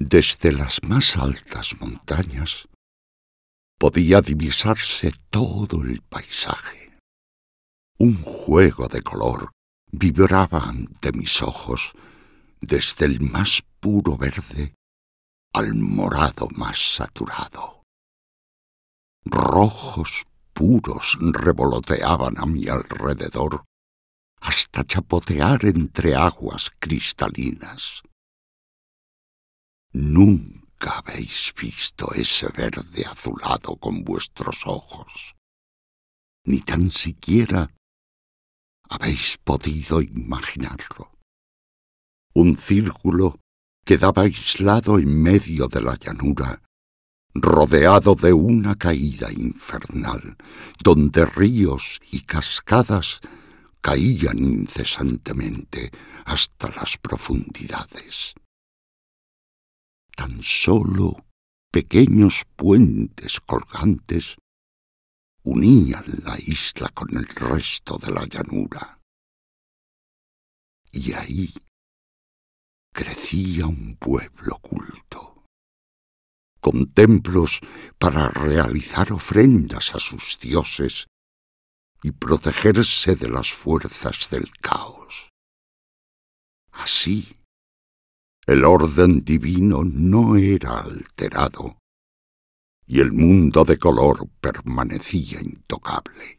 Desde las más altas montañas podía divisarse todo el paisaje. Un juego de color vibraba ante mis ojos desde el más puro verde al morado más saturado. Rojos puros revoloteaban a mi alrededor hasta chapotear entre aguas cristalinas Nunca habéis visto ese verde azulado con vuestros ojos, ni tan siquiera habéis podido imaginarlo. Un círculo quedaba aislado en medio de la llanura, rodeado de una caída infernal, donde ríos y cascadas caían incesantemente hasta las profundidades tan solo pequeños puentes colgantes unían la isla con el resto de la llanura. Y ahí crecía un pueblo culto, con templos para realizar ofrendas a sus dioses y protegerse de las fuerzas del caos. Así el orden divino no era alterado y el mundo de color permanecía intocable.